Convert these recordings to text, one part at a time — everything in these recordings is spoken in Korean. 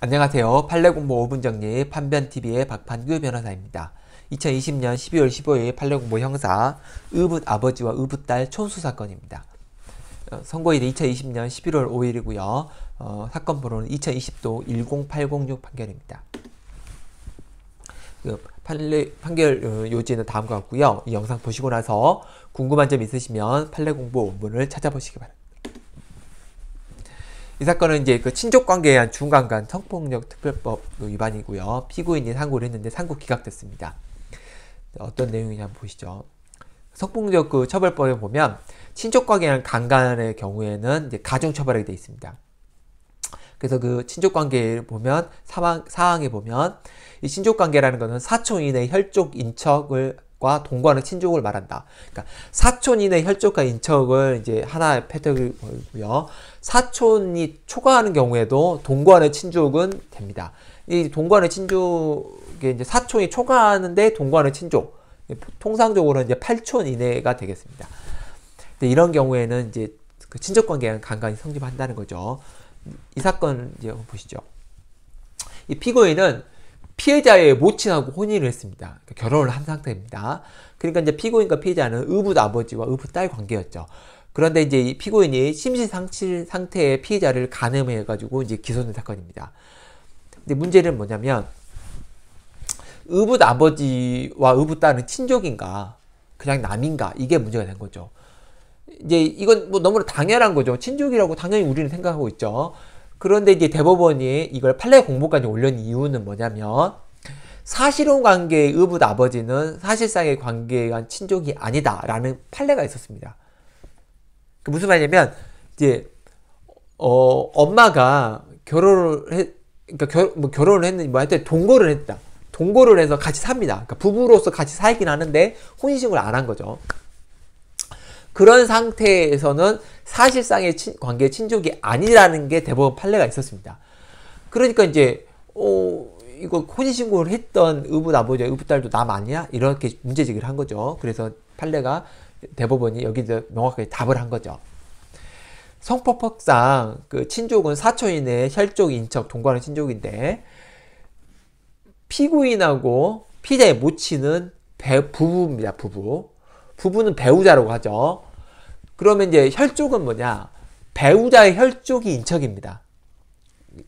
안녕하세요. 판례공모 5분 정리 판변TV의 박판규 변호사입니다. 2020년 12월 15일 판례공모 형사 의붓 아버지와 의붓 딸 촌수 사건입니다. 어, 선고일이 2020년 11월 5일이고요. 어, 사건 번호는 2020도 10806 판결입니다. 그 판례, 판결 어, 요지는 다음과 같고요. 이 영상 보시고 나서 궁금한 점 있으시면 판례공보 원문을 찾아보시기 바랍니다. 이 사건은 이제 그 친족 관계에 의한 중간간 성폭력 특별법 그 위반이고요. 피고인이 상고를 했는데 상고 기각됐습니다. 어떤 내용이냐 한번 보시죠. 성폭력 그 처벌법에 보면 친족 관계에 한 강간의 경우에는 이제 가중 처벌하게 돼 있습니다. 그래서 그 친족 관계를 보면 사항, 사항에 보면 이 친족 관계라는 것은 사촌 이내 혈족 인척을 과 동관의 친족을 말한다. 그러니까 사촌인의 혈족과 인척을 이제 하나의 패턴이고요. 사촌이 초과하는 경우에도 동관의 친족은 됩니다. 이 동관의 친족이 이제 사촌이 초과하는데 동관의 친족 통상적으로 이제 8촌 이내가 되겠습니다. 이런 경우에는 이제 그 친족 관계는 간간히 성립한다는 거죠. 이 사건 이제 보시죠. 이 피고인은 피해자의 모친하고 혼인을 했습니다. 그러니까 결혼을 한 상태입니다. 그러니까 이제 피고인과 피해자는 의붓 아버지와 의붓 딸 관계였죠. 그런데 이제 피고인이 심신상실 상태의 피해자를 가늠해가지고 이제 기소된 사건입니다. 근데 문제는 뭐냐면 의붓 아버지와 의붓 딸은 친족인가 그냥 남인가 이게 문제가 된 거죠. 이제 이건 뭐 너무나 당연한 거죠. 친족이라고 당연히 우리는 생각하고 있죠. 그런데 이제 대법원이 이걸 판례 공모까지 올린 이유는 뭐냐면 사실혼 관계의 의붓 아버지는 사실상의 관계에 한 친족이 아니다라는 판례가 있었습니다. 그 무슨 말이냐면 이제 어 엄마가 결혼을 했 그러니까 결, 뭐 결혼을 했는지 뭐 하여튼 동거를 했다. 동거를 해서 같이 삽니다. 그러니까 부부로서 같이 살긴 하는데 혼인신고를 안한 거죠. 그런 상태에서는 사실상의 친, 관계 친족이 아니라는 게 대법원 판례가 있었습니다. 그러니까 이제 어, 이거 혼인신고를 했던 의붓 아버지, 의붓 딸도 남 아니야? 이렇게 문제 제기를 한 거죠. 그래서 판례가 대법원이 여기서 명확하게 답을 한 거죠. 성폭법상 그 친족은 사촌이네 혈족 인척 동거하는 친족인데 피고인하고 피자의 모친은 배, 부부입니다. 부부. 부부는 배우자라고 하죠. 그러면 이제 혈족은 뭐냐? 배우자의 혈족이 인척입니다.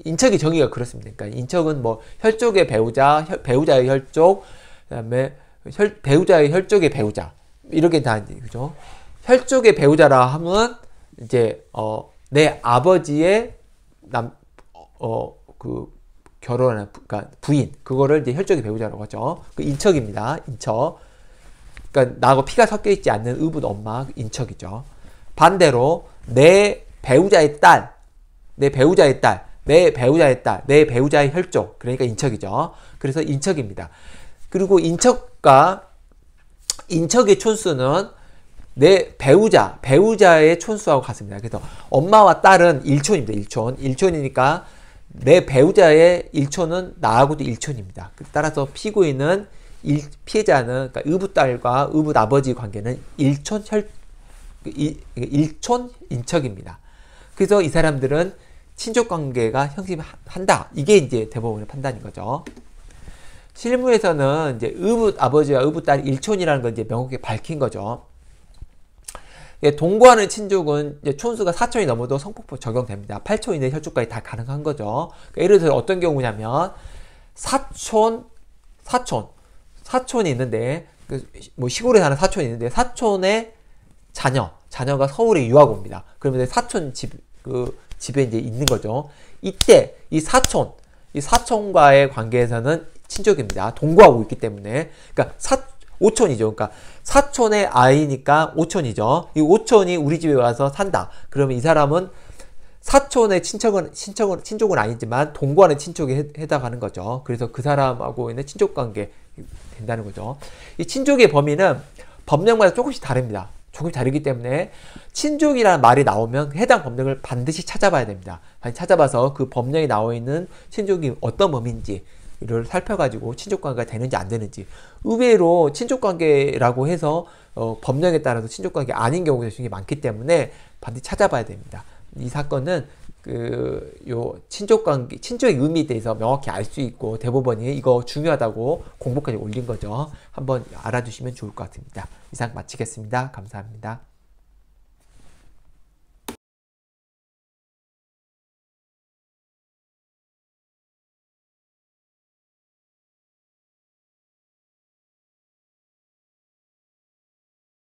인척이 정의가 그렇습니다. 그러니까 인척은 뭐 혈족의 배우자, 혈, 배우자의 혈족, 그다음에 혈, 배우자의 혈족의 배우자 이렇게 다 그죠? 혈족의 배우자라 하면 이제 어, 내 아버지의 남 어 그 결혼한 그니까 부인 그거를 이제 혈족의 배우자라고 하죠. 그 인척입니다. 인척. 그러니까 나하고 피가 섞여 있지 않는 의붓 엄마 인척이죠. 반대로 내 배우자의 딸, 내 배우자의 딸, 내 배우자의 딸, 내 배우자의 혈족, 그러니까 인척이죠. 그래서 인척입니다. 그리고 인척과 인척의 촌수는 내 배우자, 배우자의 촌수하고 같습니다. 그래서 엄마와 딸은 일촌입니다일촌일촌이니까내 배우자의 일촌은 나하고도 일촌입니다 따라서 피고인은 일, 피해자는 그러니까 의붓딸과 의붓아버지 관계는 일촌 혈, 이, 일촌 인척입니다. 그래서 이 사람들은 친족 관계가 형성한다. 이게 이제 대법원의 판단인 거죠. 실무에서는 이제 의붓 아버지와 의붓 딸 일촌이라는 걸 이제 명확히 밝힌 거죠. 예, 동거하는 친족은 촌수가 4촌이 넘어도 성폭법 적용됩니다. 8촌 이내 혈족까지 다 가능한 거죠. 그러니까 예를 들어 어떤 경우냐면 4촌, 4촌, 4촌이 있는데 그 뭐 시골에 사는 4촌이 있는데 4촌에 자녀, 자녀가 서울에 유학 옵니다. 그러면 사촌 집, 그, 집에 이제 있는 거죠. 이때 이 사촌, 이 사촌과의 관계에서는 친족입니다. 동거하고 있기 때문에. 그니까 사, 오촌이죠. 그니까 사촌의 아이니까 오촌이죠. 이 오촌이 우리 집에 와서 산다. 그러면 이 사람은 사촌의 친척은 친척은 친족은 아니지만 동거하는 친족에 해당하는 거죠. 그래서 그 사람하고 있는 친족 관계 된다는 거죠. 이 친족의 범위는 법령마다 조금씩 다릅니다. 조금 다르기 때문에 친족이라는 말이 나오면 해당 법령을 반드시 찾아봐야 됩니다. 찾아봐서 그 법령에 나와 있는 친족이 어떤 범인지 이를 살펴가지고 친족관계가 되는지 안 되는지 의외로 친족관계라고 해서 어, 법령에 따라서 친족관계 아닌 경우가 되게 많기 때문에 반드시 찾아봐야 됩니다. 이 사건은 그요 친족 관계, 친족의 의미에 대해서 명확히 알 수 있고 대법원이 이거 중요하다고 공보까지 올린 거죠. 한번 알아두시면 좋을 것 같습니다. 이상 마치겠습니다. 감사합니다.